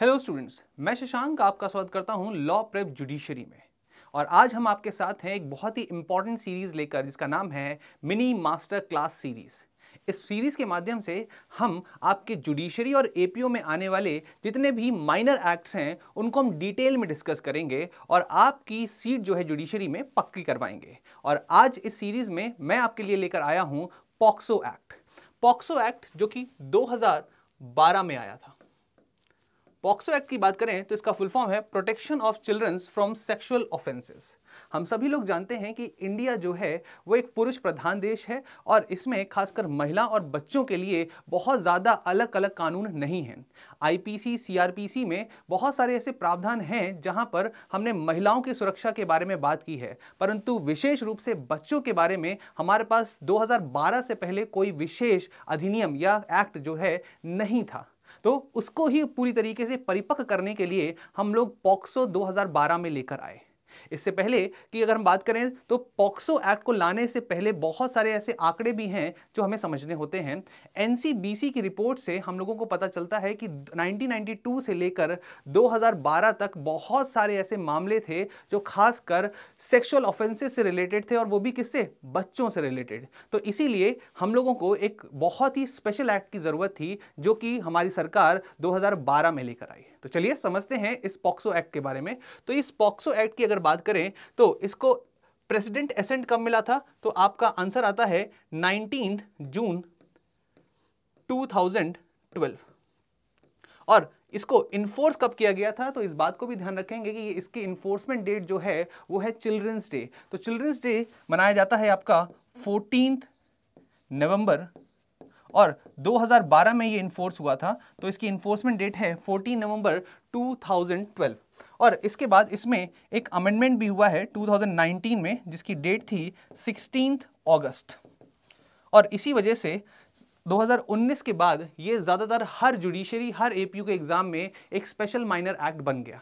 Hello students मैं शशांक आपका स्वागत करता हूं लॉ प्रेप जुडिशरी में और आज हम आपके साथ हैं एक बहुत ही इंपॉर्टेंट सीरीज़ लेकर जिसका नाम है मिनी मास्टर क्लास सीरीज़ इस सीरीज़ के माध्यम से हम आपके जुडिशरी और एपीओ में आने वाले जितने भी माइनर एक्ट्स हैं उनको हम डिटेल में डिस्कस करेंगे और आपकी सीट जो है जुडिशरी में पक्की करवाएंगे और आज इस सीरीज़ में मैं आपके लिए लेकर आया हूँ पॉक्सो एक्ट पॉक्सो एक्ट जो कि दो में आया था पॉक्सो एक्ट की बात करें तो इसका फुल फॉर्म है protection of childrens from sexual offences हम सभी लोग जानते हैं कि इंडिया जो है वो एक पुरुष प्रधान देश है और इसमें खासकर महिला और बच्चों के लिए बहुत ज़्यादा अलग अलग कानून नहीं हैं आईपीसी सीआरपीसी में बहुत सारे ऐसे प्रावधान हैं जहां पर हमने महिलाओं की सुरक्षा के बारे में बात की है परंतु विशेष रूप से बच्चों के बारे में हमारे पास 2012 से पहले कोई विशेष अधिनियम या एक्ट जो है नहीं था तो उसको ही पूरी तरीके से परिपक्व करने के लिए हम लोग पॉक्सो 2012 में लेकर आए इससे पहले कि अगर हम बात करें तो पॉक्सो एक्ट को लाने से पहले बहुत सारे ऐसे आंकड़े भी हैं जो हमें समझने होते हैं एनसीबीसी की रिपोर्ट से हम लोगों को पता चलता है कि 1992 से लेकर 2012 तक बहुत सारे ऐसे मामले थे जो खासकर सेक्शुअल ऑफेंसेस से रिलेटेड थे और वो भी किससे बच्चों से रिलेटेड तो इसीलिए हम लोगों को एक बहुत ही स्पेशल एक्ट की ज़रूरत थी जो कि हमारी सरकार 2012 में लेकर आई तो चलिए समझते हैं इस पॉक्सो एक्ट के बारे में तो इस पॉक्सो एक्ट की अगर बात करें तो इसको प्रेसिडेंट एसेंट कब मिला था तो आपका आंसर आता है नाइनटीन जून 2012 और इसको इन्फोर्स कब किया गया था तो इस बात को भी ध्यान रखेंगे कि इसकी इन्फोर्समेंट डेट जो है वो है चिल्ड्रंस डे तो चिल्ड्रंस डे मनाया जाता है आपका फोर्टीन नवंबर और 2012 में ये इन्फोर्स हुआ था तो इसकी इन्फोर्समेंट डेट है 14 नवंबर 2012 और इसके बाद इसमें एक अमेंडमेंट भी हुआ है 2019 में जिसकी डेट थी सिक्सटीन अगस्त और इसी वजह से 2019 के बाद ये ज़्यादातर हर जुडिशरी हर एपीयू के एग्ज़ाम में एक स्पेशल माइनर एक्ट बन गया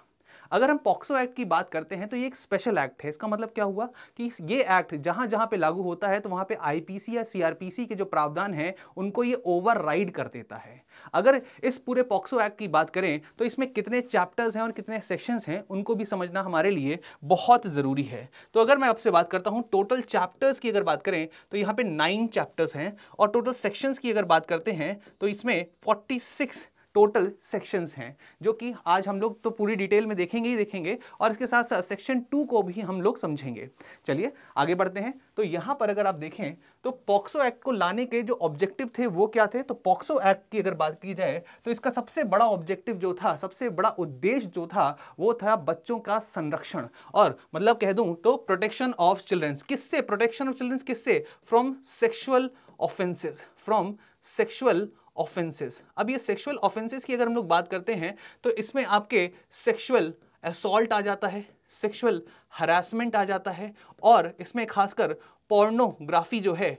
अगर हम पॉक्सो एक्ट की बात करते हैं तो ये एक स्पेशल एक्ट है इसका मतलब क्या हुआ कि ये एक्ट जहां जहां पे लागू होता है तो वहां पे आईपीसी या सीआरपीसी के जो प्रावधान हैं उनको ये ओवर कर देता है अगर इस पूरे पॉक्सो एक्ट की बात करें तो इसमें कितने चैप्टर्स हैं और कितने सेक्शंस हैं उनको भी समझना हमारे लिए बहुत ज़रूरी है तो अगर मैं आपसे बात करता हूँ टोटल चैप्टर्स की अगर बात करें तो यहाँ पे नाइन चैप्टर्स हैं और टोटल सेक्शंस की अगर बात करते हैं तो इसमें फोर्टी सिक्स टोटल सेक्शंस हैं जो कि आज हम लोग तो पूरी डिटेल में देखेंगे ही देखेंगे और इसके साथ साथ सेक्शन टू को भी हम लोग समझेंगे चलिए आगे बढ़ते हैं तो यहाँ पर अगर आप देखें तो पॉक्सो एक्ट को लाने के जो ऑब्जेक्टिव थे वो क्या थे तो पॉक्सो एक्ट की अगर बात की जाए तो इसका सबसे बड़ा ऑब्जेक्टिव जो था सबसे बड़ा उद्देश्य जो था वो था बच्चों का संरक्षण और मतलब कह दूँ तो प्रोटेक्शन ऑफ चिल्ड्रंस किससे प्रोटेक्शन ऑफ चिल्ड्रंस किससे from sexual offences from sexual offences अब ये सेक्सुअल ऑफेंसेस की अगर हम लोग बात करते हैं तो इसमें आपके सेक्सुअल असोल्ट आ जाता है सेक्सुअल हरासमेंट आ जाता है और इसमें खासकर पोर्नोग्राफी जो है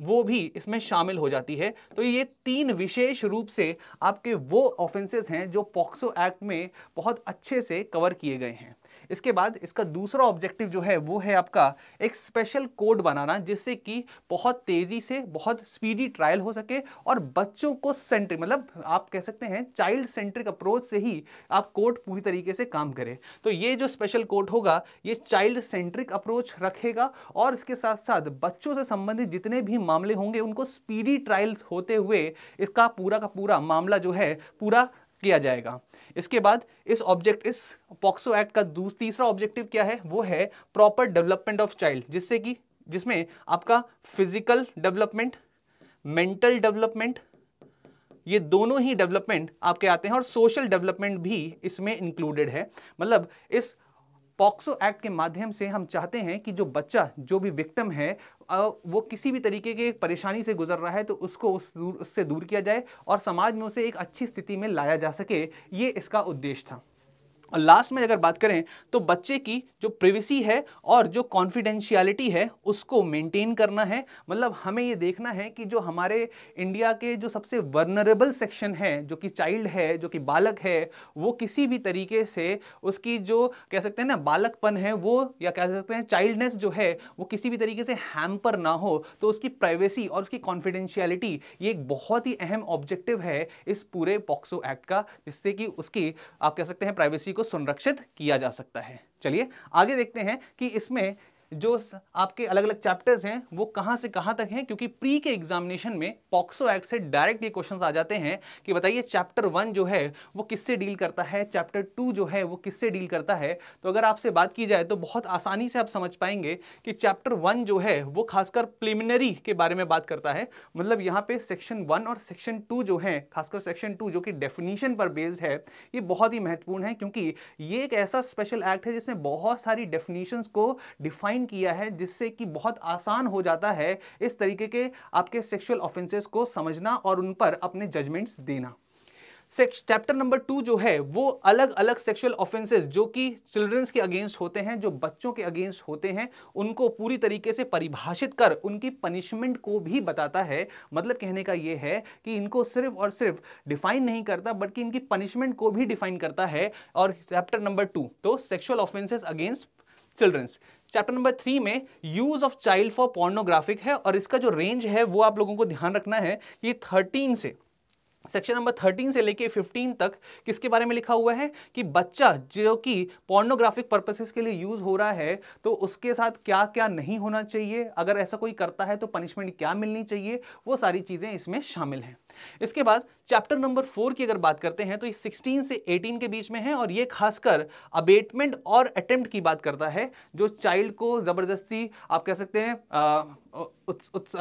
वो भी इसमें शामिल हो जाती है तो ये तीन विशेष रूप से आपके वो ऑफेंसेस हैं जो पॉक्सो एक्ट में बहुत अच्छे से कवर किए गए हैं इसके बाद इसका दूसरा ऑब्जेक्टिव जो है वो है आपका एक स्पेशल कोड बनाना जिससे कि बहुत तेज़ी से बहुत स्पीडी ट्रायल हो सके और बच्चों को सेंट्रिक मतलब आप कह सकते हैं चाइल्ड सेंट्रिक अप्रोच से ही आप कोड पूरी तरीके से काम करें तो ये जो स्पेशल कोड होगा ये चाइल्ड सेंट्रिक अप्रोच रखेगा और इसके साथ साथ बच्चों से संबंधित जितने भी मामले होंगे उनको स्पीडी ट्रायल होते हुए इसका पूरा का पूरा मामला जो है पूरा किया जाएगा इसके बाद इस ऑब्जेक्ट इस पॉक्सो एक्ट का तीसरा ऑब्जेक्टिव क्या है वो है प्रॉपर डेवलपमेंट ऑफ चाइल्ड जिससे कि जिसमें आपका फिजिकल डेवलपमेंट मेंटल डेवलपमेंट ये दोनों ही डेवलपमेंट आपके आते हैं और सोशल डेवलपमेंट भी इसमें इंक्लूडेड है मतलब इस पॉक्सो एक्ट के माध्यम से हम चाहते हैं कि जो बच्चा जो भी विक्टम है वो किसी भी तरीके के परेशानी से गुजर रहा है तो उसको उस दूर, उससे दूर किया जाए और समाज में उसे एक अच्छी स्थिति में लाया जा सके ये इसका उद्देश्य था और लास्ट में अगर बात करें तो बच्चे की जो प्रिवेसी है और जो कॉन्फिडेंशियलिटी है उसको मेंटेन करना है मतलब हमें ये देखना है कि जो हमारे इंडिया के जो सबसे वर्नरेबल सेक्शन है जो कि चाइल्ड है जो कि बालक है वो किसी भी तरीके से उसकी जो कह सकते हैं ना बालकपन है वो या कह सकते हैं चाइल्डनेस जो है वो किसी भी तरीके से हैम्पर ना हो तो उसकी प्राइवेसी और उसकी कॉन्फिडेंशियलिटी ये एक बहुत ही अहम ऑब्जेक्टिव है इस पूरे पॉक्सो एक्ट का जिससे कि उसकी आप कह सकते हैं प्राइवेसी को को संरक्षित किया जा सकता है चलिए आगे देखते हैं कि इसमें जो आपके अलग अलग चैप्टर्स हैं वो कहाँ से कहाँ तक हैं क्योंकि प्री के एग्जामिनेशन में पॉक्सो एक्ट से डायरेक्ट ये क्वेश्चन आ जाते हैं कि बताइए चैप्टर वन जो है वो किससे डील करता है चैप्टर टू जो है वो किससे डील करता है तो अगर आपसे बात की जाए तो बहुत आसानी से आप समझ पाएंगे कि चैप्टर वन जो है वो खासकर प्लीमिनरी के बारे में बात करता है मतलब यहाँ पे सेक्शन वन और सेक्शन टू जो है खासकर सेक्शन टू जो कि डेफिनेशन पर बेस्ड है ये बहुत ही महत्वपूर्ण है क्योंकि ये एक ऐसा स्पेशल एक्ट है जिसने बहुत सारी डेफिनीशन को डिफाइन डिज़ाइन किया है जिससे कि बहुत आसान हो जाता है इस तरीके के आपके सेक्सुअल ऑफेंसेस को समझना और उन पर अपने जजमेंट्स देना चैप्टर नंबर टू जो है वो अलग अलग सेक्सुअल ऑफेंसेस जो कि चिल्ड्रंस के अगेंस्ट होते हैं जो बच्चों के अगेंस्ट होते हैं उनको पूरी तरीके से परिभाषित कर उनकी पनिशमेंट को भी बताता है मतलब कहने का ये है कि इनको सिर्फ और सिर्फ डिफाइन नहीं करता बल्कि इनकी पनिशमेंट को भी डिफाइन करता है और चैप्टर नंबर टू तो sexual offences against childrens chapter number three में use of child for pornographic है और इसका जो रेंज है वो आप लोगों को ध्यान रखना है कि थर्टीन से सेक्शन नंबर 13 से लेके 15 तक किसके बारे में लिखा हुआ है कि बच्चा जो कि पोर्नोग्राफिक पर्पसेस के लिए यूज़ हो रहा है तो उसके साथ क्या क्या नहीं होना चाहिए अगर ऐसा कोई करता है तो पनिशमेंट क्या मिलनी चाहिए वो सारी चीज़ें इसमें शामिल हैं इसके बाद चैप्टर नंबर फोर की अगर बात करते हैं तो ये सिक्सटीन से एटीन के बीच में है और ये खासकर अबेटमेंट और अटेम्प्ट की बात करता है जो चाइल्ड को ज़बरदस्ती आप कह सकते हैं उत, उत,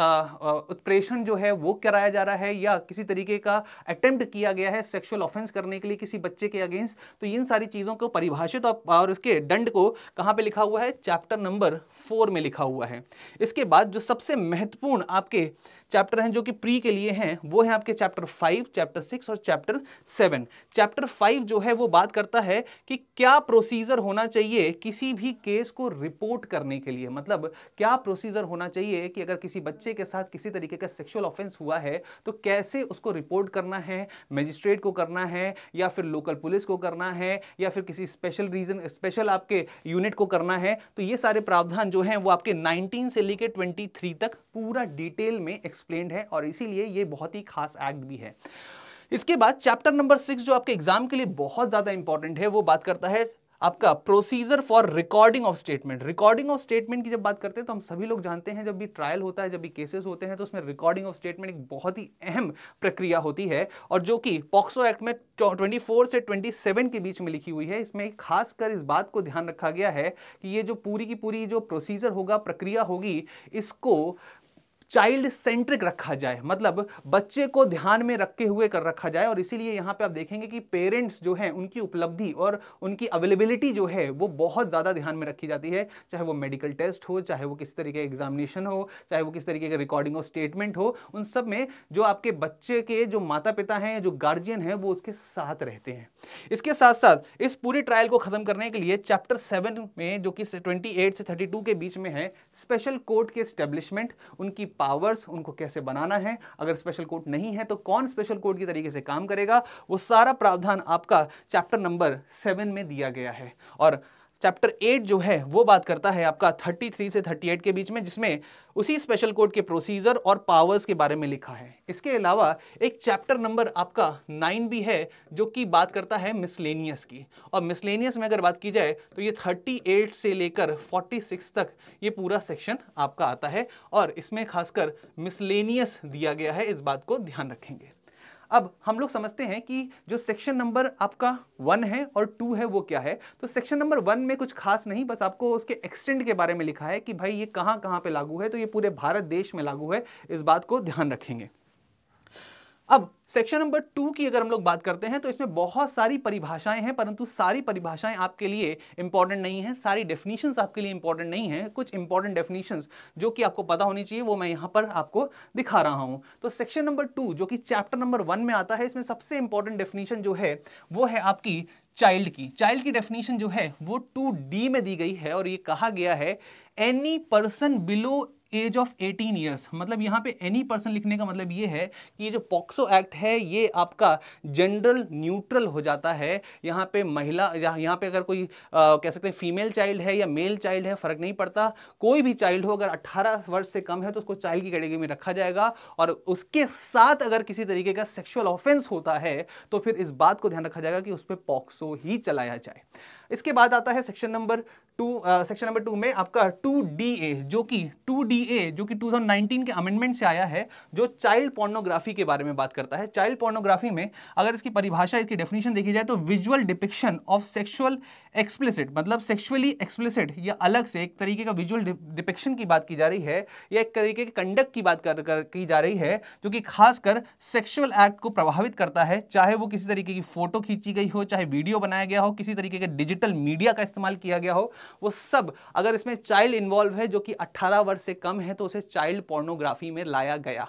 उत्प्रेषण जो है वो कराया जा रहा है या किसी तरीके का अटेम्प्ट किया गया है सेक्सुअल ऑफेंस करने के लिए किसी बच्चे के अगेंस्ट तो इन सारी चीज़ों को परिभाषित और इसके दंड को कहाँ पे लिखा हुआ है चैप्टर नंबर फोर में लिखा हुआ है इसके बाद जो सबसे महत्वपूर्ण आपके चैप्टर हैं जो कि प्री के लिए हैं वो है आपके चैप्टर फाइव चैप्टर सिक्स और चैप्टर सेवन चैप्टर फाइव जो है वो बात करता है कि क्या प्रोसीजर होना चाहिए किसी भी केस को रिपोर्ट करने के लिए मतलब क्या प्रोसीजर होना चाहिए कि अगर किसी बच्चे के साथ किसी तरीके का सेक्सुअल ऑफेंस हुआ है तो कैसे उसको रिपोर्ट करना है मजिस्ट्रेट को करना है या फिर लोकल पुलिस को करना है या फिर किसी स्पेशल रीजन स्पेशल आपके यूनिट को करना है तो ये सारे प्रावधान जो हैं वो आपके 19 से लेकर 23 तक पूरा डिटेल में एक्सप्लेन है और इसीलिए ये बहुत ही खास एक्ट भी है इसके बाद चैप्टर नंबर सिक्स जो आपके एग्जाम के लिए बहुत ज़्यादा इंपॉर्टेंट है वो बात करता है आपका procedure for recording of statement recording of statement की जब बात करते हैं तो हम सभी लोग जानते हैं जब भी ट्रायल होता है जब भी केसेस होते हैं तो उसमें रिकॉर्डिंग ऑफ स्टेटमेंट एक बहुत ही अहम प्रक्रिया होती है और जो कि पॉक्सो एक्ट में 24 से 27 के बीच में लिखी हुई है इसमें खासकर इस बात को ध्यान रखा गया है कि ये जो पूरी की पूरी जो प्रोसीजर होगा प्रक्रिया होगी इसको चाइल्ड सेंट्रिक रखा जाए मतलब बच्चे को ध्यान में रखे हुए कर रखा जाए और इसीलिए यहाँ पे आप देखेंगे कि पेरेंट्स जो हैं उनकी उपलब्धि और उनकी अवेलेबिलिटी जो है वो बहुत ज़्यादा ध्यान में रखी जाती है चाहे वो मेडिकल टेस्ट हो चाहे वो किस तरीके का एग्जामिनेशन हो चाहे वो किस तरीके का रिकॉर्डिंग और स्टेटमेंट हो उन सब में जो आपके बच्चे के जो माता पिता हैं जो गार्जियन हैं वो उसके साथ रहते हैं इसके साथ साथ इस पूरी ट्रायल को ख़त्म करने के लिए चैप्टर सेवन में जो कि ट्वेंटी से थर्टी के बीच में है स्पेशल कोर्ट के स्टेब्लिशमेंट उनकी पावर्स उनको कैसे बनाना है अगर स्पेशल कोर्ट नहीं है तो कौन स्पेशल कोर्ट की तरीके से काम करेगा वो सारा प्रावधान आपका चैप्टर नंबर सेवन में दिया गया है और चैप्टर एट जो है वो बात करता है आपका 33 से 38 के बीच में जिसमें उसी स्पेशल कोड के प्रोसीजर और पावर्स के बारे में लिखा है इसके अलावा एक चैप्टर नंबर आपका नाइन भी है जो कि बात करता है मिसलेनियस की और मिसलेनियस में अगर बात की जाए तो ये 38 से लेकर 46 तक ये पूरा सेक्शन आपका आता है और इसमें खासकर मिसलेनियस दिया गया है इस बात को ध्यान रखेंगे अब हम लोग समझते हैं कि जो सेक्शन नंबर आपका वन है और टू है वो क्या है तो सेक्शन नंबर वन में कुछ खास नहीं बस आपको उसके एक्सटेंड के बारे में लिखा है कि भाई ये कहाँ कहाँ पे लागू है तो ये पूरे भारत देश में लागू है इस बात को ध्यान रखेंगे अब सेक्शन नंबर टू की अगर हम लोग बात करते हैं तो इसमें बहुत सारी परिभाषाएं हैं परंतु सारी परिभाषाएं आपके लिए इंपॉर्टेंट नहीं है सारी डेफिनेशंस आपके लिए इंपॉर्टेंट नहीं है कुछ इंपॉर्टेंट डेफिनेशंस जो कि आपको पता होनी चाहिए वो मैं यहां पर आपको दिखा रहा हूं तो सेक्शन नंबर टू जो कि चैप्टर नंबर वन में आता है इसमें सबसे इंपॉर्टेंट डेफिनेशन जो है वो है आपकी चाइल्ड की चाइल्ड की डेफिनेशन जो है वो टू डी में दी गई है और ये कहा गया है any person below age of 18 years मतलब यहाँ पे एनी पर्सन लिखने का मतलब ये है कि ये जो पॉक्सो एक्ट है ये आपका जनरल न्यूट्रल हो जाता है यहाँ पे महिला या यहाँ पे अगर कोई आ, कह सकते हैं फीमेल चाइल्ड है या मेल चाइल्ड है फ़र्क नहीं पड़ता कोई भी चाइल्ड हो अगर अट्ठारह वर्ष से कम है तो उसको चाइल्ड की कैटेगरी में रखा जाएगा और उसके साथ अगर किसी तरीके का सेक्शुअल ऑफेंस होता है तो फिर इस बात को ध्यान रखा जाएगा कि उस पर पॉक्सो ही चलाया जाए इसके बाद आता है section number two section number two में आपका टू डी ए जो कि टू डी ए जो कि 2019 के अमेंडमेंट से आया है जो चाइल्ड पोर्नोग्राफी के बारे में बात करता है चाइल्ड पोर्नोग्राफी में अगर इसकी परिभाषा इसकी डेफिनेशन देखी जाए तो visual depiction of sexual explicit मतलब सेक्सुअली एक्सप्लिसिट या अलग से एक तरीके का विजुअल डिपिक्शन की बात की जा रही है या एक तरीके के कंडक्ट की बात कर, कर की जा रही है जो कि खासकर सेक्शुअल एक्ट को प्रभावित करता है चाहे वो किसी तरीके की फोटो खींची गई हो चाहे वीडियो बनाया गया हो किसी तरीके के डिजिटल मीडिया का इस्तेमाल किया गया हो वो सब अगर इसमें चाइल्ड इन्वॉल्व है जो कि 18 वर्ष से कम है तो उसे चाइल्ड पोर्नोग्राफी में लाया गया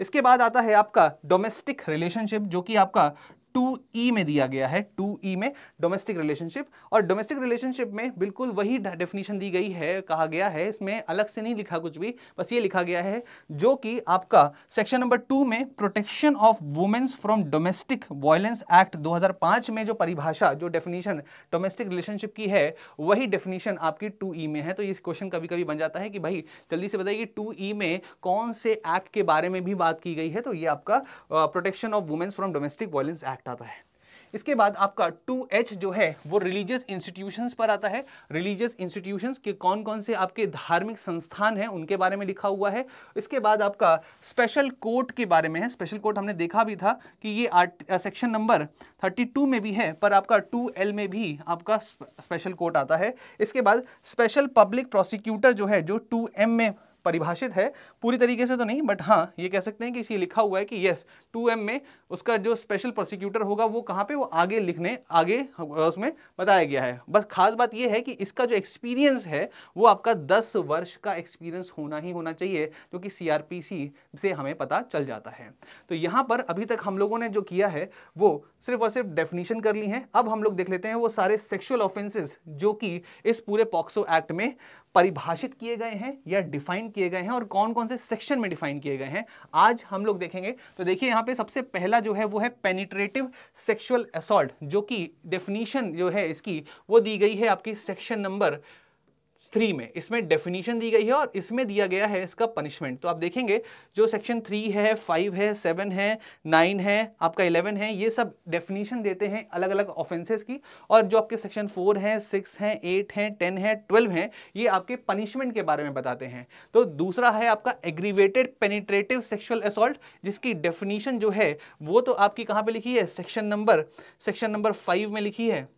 इसके बाद आता है आपका डोमेस्टिक रिलेशनशिप जो कि आपका टू ई में दिया गया है टू ई में डोमेस्टिक रिलेशनशिप और डोमेस्टिक रिलेशनशिप में बिल्कुल वही डेफिनेशन दी गई है कहा गया है इसमें अलग से नहीं लिखा कुछ भी बस ये लिखा गया है जो कि आपका सेक्शन नंबर टू में protection of womens from domestic violence act 2005 में जो परिभाषा जो डेफिनेशन डोमेस्टिक रिलेशनशिप की है वही डेफिनेशन आपकी टू ई में है तो ये क्वेश्चन कभी कभी बन जाता है कि भाई जल्दी से बताइए टू ई में कौन से एक्ट के बारे में भी बात की गई है तो ये आपका protection of womens from domestic violence act act आता है इसके बाद आपका 2H जो है वो रिलीजियस इंस्टीट्यूशंस पर आता है रिलीजियस इंस्टीट्यूशंस के कौन कौन से आपके धार्मिक संस्थान हैं उनके बारे में लिखा हुआ है इसके बाद आपका स्पेशल कोर्ट के बारे में है स्पेशल कोर्ट हमने देखा भी था कि ये सेक्शन नंबर 32 में भी है पर आपका 2L में भी आपका स्पेशल कोर्ट आता है इसके बाद स्पेशल पब्लिक प्रोसिक्यूटर जो है जो 2M में परिभाषित है पूरी तरीके से तो नहीं बट हाँ ये कह सकते हैं कि इसे लिखा हुआ है कि यस 2m में उसका जो स्पेशल प्रोसिक्यूटर होगा वो कहाँ पे वो आगे लिखने आगे उसमें बताया गया है बस खास बात ये है कि इसका जो एक्सपीरियंस है वो आपका दस वर्ष का एक्सपीरियंस होना ही होना चाहिए जो कि सी से हमें पता चल जाता है तो यहाँ पर अभी तक हम लोगों ने जो किया है वो सिर्फ और सिर्फ डेफिनेशन कर ली है अब हम लोग देख लेते हैं वो सारे सेक्शुअल ऑफेंसेज जो कि इस पूरे पॉक्सो एक्ट में परिभाषित किए गए हैं या डिफाइन किए गए हैं और कौन कौन से सेक्शन में डिफाइन किए गए हैं आज हम लोग देखेंगे तो देखिए यहाँ पे सबसे पहला जो है वो है पेनिट्रेटिव सेक्शुअल असॉल्ट जो कि डेफिनीशन जो है इसकी वो दी गई है आपकी सेक्शन नंबर थ्री में इसमें डेफिनेशन दी गई है और इसमें दिया गया है इसका पनिशमेंट तो आप देखेंगे जो सेक्शन थ्री है फाइव है सेवन है नाइन है आपका इलेवन है ये सब डेफिनेशन देते हैं अलग अलग ऑफेंसेस की और जो आपके सेक्शन फोर है सिक्स हैं एट हैं टेन है ट्वेल्व हैं ये आपके पनिशमेंट के बारे में बताते हैं तो दूसरा है आपका एग्रीवेटेड पेनिट्रेटिव सेक्शुअल असोल्ट जिसकी डेफिनीशन जो है वो तो आपकी कहाँ पर लिखी है section number section number five में लिखी है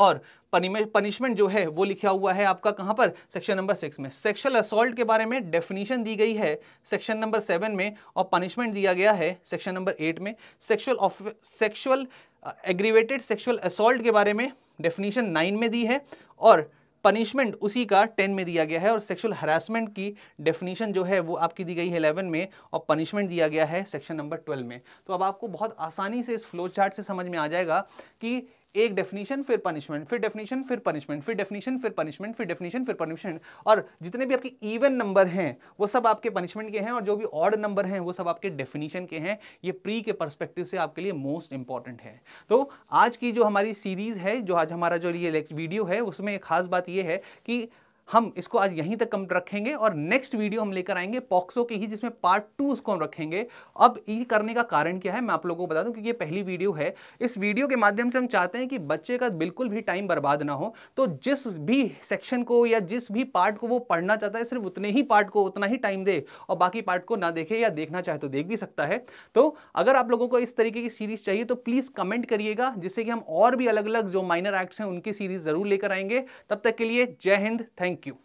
और पनिशमेंट जो है वो लिखा हुआ है आपका कहाँ पर सेक्शन नंबर सिक्स में सेक्शुअल असोल्ट के बारे में डेफिनेशन दी गई है सेक्शन नंबर सेवन में और पनिशमेंट दिया गया है सेक्शन नंबर एट में sexual sexual aggravated sexual assault के बारे में डेफिनेशन नाइन में दी है और पनिशमेंट उसी का टेन में दिया गया है और सेक्शुअल हरासमेंट की डेफिनेशन जो है वो आपकी दी गई है इलेवन में और पनिशमेंट दिया गया है सेक्शन नंबर ट्वेल्व में तो अब आपको बहुत आसानी से इस फ्लो चार्ट से समझ में आ जाएगा कि एक डेफिनेशन फिर पनिशमेंट फिर डेफिनेशन फिर पनिशमेंट फिर डेफिनेशन फिर पनिशमेंट फिर डेफिनेशन फिर पनिशमेंट और जितने भी आपके इवन नंबर हैं वो सब आपके पनिशमेंट के हैं और जो भी ऑड नंबर हैं वो सब आपके डेफिनेशन के हैं ये प्री के परस्पेक्टिव से आपके लिए मोस्ट इंपॉर्टेंट है तो आज की जो हमारी सीरीज़ है जो आज हमारा जो ये वीडियो है उसमें खास बात ये है कि हम इसको आज यहीं तक कम रखेंगे और नेक्स्ट वीडियो हम लेकर आएंगे पॉक्सो के ही जिसमें पार्ट टू उसको हम रखेंगे अब ये करने का कारण क्या है मैं आप लोगों को बता दूं कि ये पहली वीडियो है इस वीडियो के माध्यम से हम चाहते हैं कि बच्चे का बिल्कुल भी टाइम बर्बाद ना हो तो जिस भी सेक्शन को या जिस भी पार्ट को वो पढ़ना चाहता है सिर्फ उतने ही पार्ट को उतना ही टाइम दे और बाकी पार्ट को ना देखे या देखना चाहे तो देख भी सकता है तो अगर आप लोगों को इस तरीके की सीरीज चाहिए तो प्लीज़ कमेंट करिएगा जिससे कि हम और भी अलग अलग जो माइनर एक्ट्स हैं उनकी सीरीज ज़रूर लेकर आएंगे तब तक के लिए जय हिंद थैंक Thank you.